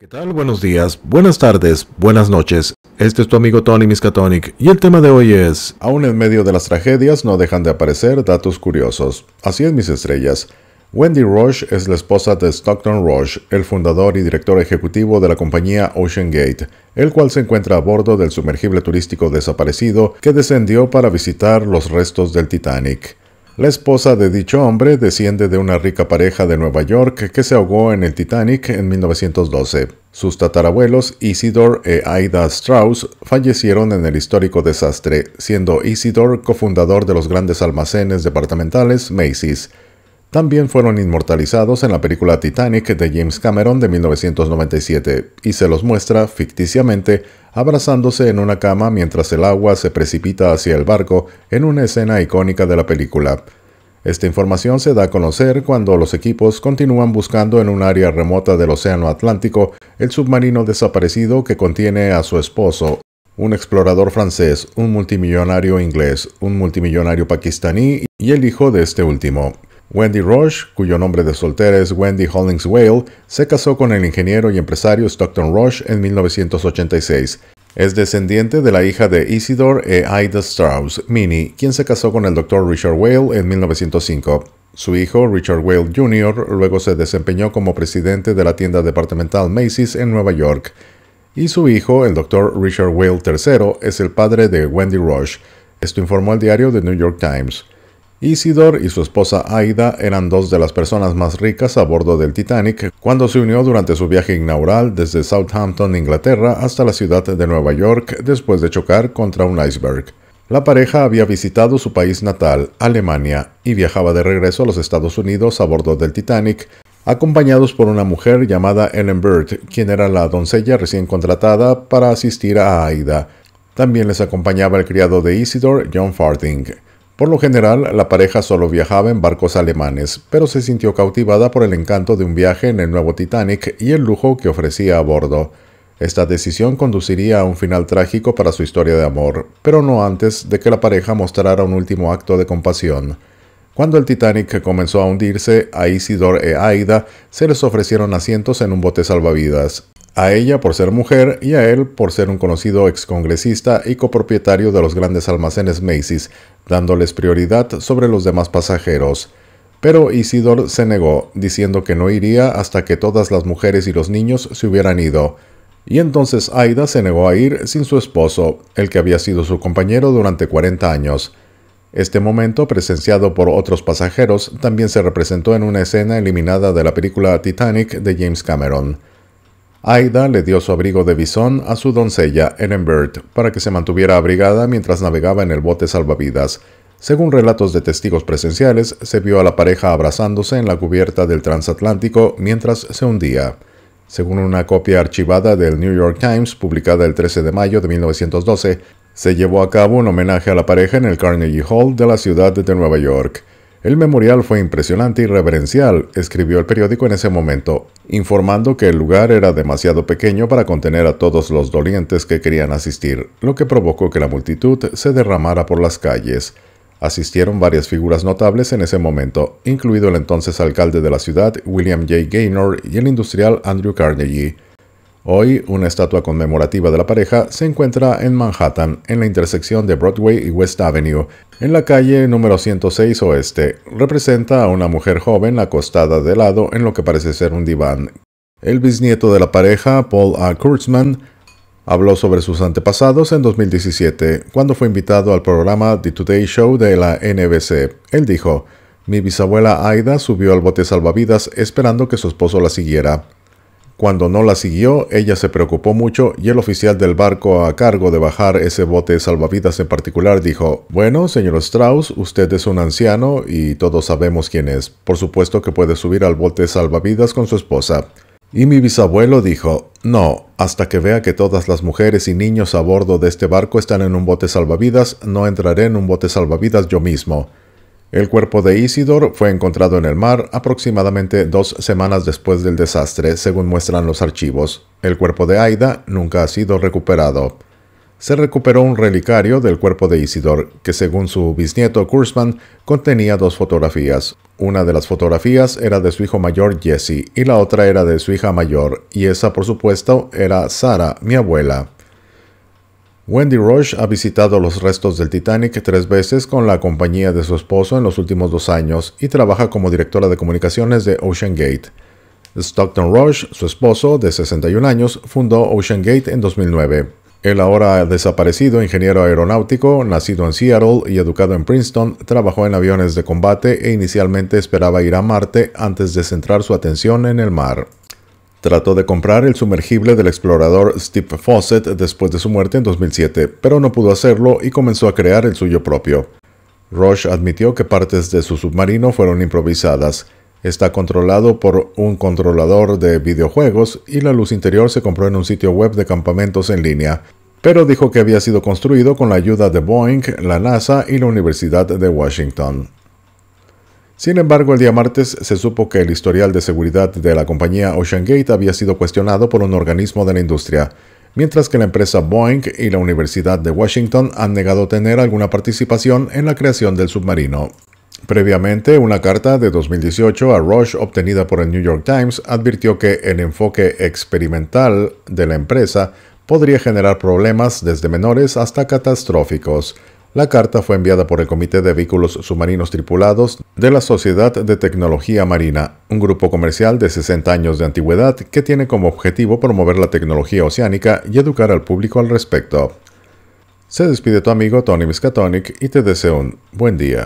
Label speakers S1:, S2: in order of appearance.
S1: ¿Qué tal? Buenos días, buenas tardes, buenas noches. Este es tu amigo Tony Miskatonic y el tema de hoy es... Aún en medio de las tragedias no dejan de aparecer datos curiosos. Así es, mis estrellas. Wendy Roche es la esposa de Stockton Roche, el fundador y director ejecutivo de la compañía Ocean Gate, el cual se encuentra a bordo del sumergible turístico desaparecido que descendió para visitar los restos del Titanic. La esposa de dicho hombre desciende de una rica pareja de Nueva York que se ahogó en el Titanic en 1912. Sus tatarabuelos Isidore e Aida Strauss fallecieron en el histórico desastre, siendo Isidor cofundador de los grandes almacenes departamentales Macy's también fueron inmortalizados en la película Titanic de James Cameron de 1997 y se los muestra ficticiamente abrazándose en una cama mientras el agua se precipita hacia el barco en una escena icónica de la película. Esta información se da a conocer cuando los equipos continúan buscando en un área remota del Océano Atlántico el submarino desaparecido que contiene a su esposo, un explorador francés, un multimillonario inglés, un multimillonario pakistaní y el hijo de este último. Wendy Roche, cuyo nombre de soltera es Wendy Hollings Whale, se casó con el ingeniero y empresario Stockton Roche en 1986. Es descendiente de la hija de Isidore e Ida Strauss, Minnie, quien se casó con el Dr. Richard Whale en 1905. Su hijo, Richard Whale Jr., luego se desempeñó como presidente de la tienda departamental Macy's en Nueva York. Y su hijo, el Dr. Richard Whale III, es el padre de Wendy Roche. Esto informó el diario The New York Times. Isidor y su esposa Aida eran dos de las personas más ricas a bordo del Titanic cuando se unió durante su viaje inaugural desde Southampton, Inglaterra, hasta la ciudad de Nueva York después de chocar contra un iceberg. La pareja había visitado su país natal, Alemania, y viajaba de regreso a los Estados Unidos a bordo del Titanic, acompañados por una mujer llamada Ellen Bird, quien era la doncella recién contratada para asistir a Aida. También les acompañaba el criado de Isidor, John Farthing. Por lo general, la pareja solo viajaba en barcos alemanes, pero se sintió cautivada por el encanto de un viaje en el nuevo Titanic y el lujo que ofrecía a bordo. Esta decisión conduciría a un final trágico para su historia de amor, pero no antes de que la pareja mostrara un último acto de compasión. Cuando el Titanic comenzó a hundirse, a Isidor e Aida se les ofrecieron asientos en un bote salvavidas a ella por ser mujer y a él por ser un conocido excongresista y copropietario de los grandes almacenes Macy's, dándoles prioridad sobre los demás pasajeros. Pero Isidore se negó, diciendo que no iría hasta que todas las mujeres y los niños se hubieran ido. Y entonces Aida se negó a ir sin su esposo, el que había sido su compañero durante 40 años. Este momento, presenciado por otros pasajeros, también se representó en una escena eliminada de la película Titanic de James Cameron. Aida le dio su abrigo de bisón a su doncella Bird, para que se mantuviera abrigada mientras navegaba en el bote salvavidas. Según relatos de testigos presenciales, se vio a la pareja abrazándose en la cubierta del transatlántico mientras se hundía. Según una copia archivada del New York Times publicada el 13 de mayo de 1912, se llevó a cabo un homenaje a la pareja en el Carnegie Hall de la ciudad de Nueva York. El memorial fue impresionante y reverencial, escribió el periódico en ese momento, informando que el lugar era demasiado pequeño para contener a todos los dolientes que querían asistir, lo que provocó que la multitud se derramara por las calles. Asistieron varias figuras notables en ese momento, incluido el entonces alcalde de la ciudad, William J. Gaynor, y el industrial Andrew Carnegie. Hoy, una estatua conmemorativa de la pareja se encuentra en Manhattan, en la intersección de Broadway y West Avenue, en la calle número 106 Oeste. Representa a una mujer joven acostada de lado en lo que parece ser un diván. El bisnieto de la pareja, Paul A. Kurtzman, Habló sobre sus antepasados en 2017, cuando fue invitado al programa The Today Show de la NBC. Él dijo, mi bisabuela Aida subió al bote salvavidas esperando que su esposo la siguiera. Cuando no la siguió, ella se preocupó mucho y el oficial del barco a cargo de bajar ese bote salvavidas en particular dijo, bueno, señor Strauss, usted es un anciano y todos sabemos quién es. Por supuesto que puede subir al bote salvavidas con su esposa. Y mi bisabuelo dijo, no, hasta que vea que todas las mujeres y niños a bordo de este barco están en un bote salvavidas, no entraré en un bote salvavidas yo mismo. El cuerpo de Isidor fue encontrado en el mar aproximadamente dos semanas después del desastre, según muestran los archivos. El cuerpo de Aida nunca ha sido recuperado. Se recuperó un relicario del cuerpo de Isidor, que según su bisnieto Kurzman contenía dos fotografías. Una de las fotografías era de su hijo mayor Jesse y la otra era de su hija mayor, y esa por supuesto era Sara, mi abuela. Wendy Roche ha visitado los restos del Titanic tres veces con la compañía de su esposo en los últimos dos años y trabaja como directora de comunicaciones de Ocean Gate. Stockton Rush, su esposo, de 61 años, fundó Ocean Gate en 2009. El ahora desaparecido ingeniero aeronáutico, nacido en Seattle y educado en Princeton, trabajó en aviones de combate e inicialmente esperaba ir a Marte antes de centrar su atención en el mar. Trató de comprar el sumergible del explorador Steve Fawcett después de su muerte en 2007, pero no pudo hacerlo y comenzó a crear el suyo propio. Roche admitió que partes de su submarino fueron improvisadas. Está controlado por un controlador de videojuegos y la luz interior se compró en un sitio web de campamentos en línea, pero dijo que había sido construido con la ayuda de Boeing, la NASA y la Universidad de Washington. Sin embargo, el día martes se supo que el historial de seguridad de la compañía Ocean Gate había sido cuestionado por un organismo de la industria, mientras que la empresa Boeing y la Universidad de Washington han negado tener alguna participación en la creación del submarino. Previamente, una carta de 2018 a Roche obtenida por el New York Times advirtió que el enfoque experimental de la empresa podría generar problemas desde menores hasta catastróficos, la carta fue enviada por el Comité de Vehículos Submarinos Tripulados de la Sociedad de Tecnología Marina, un grupo comercial de 60 años de antigüedad que tiene como objetivo promover la tecnología oceánica y educar al público al respecto. Se despide tu amigo Tony Miskatonic y te deseo un buen día.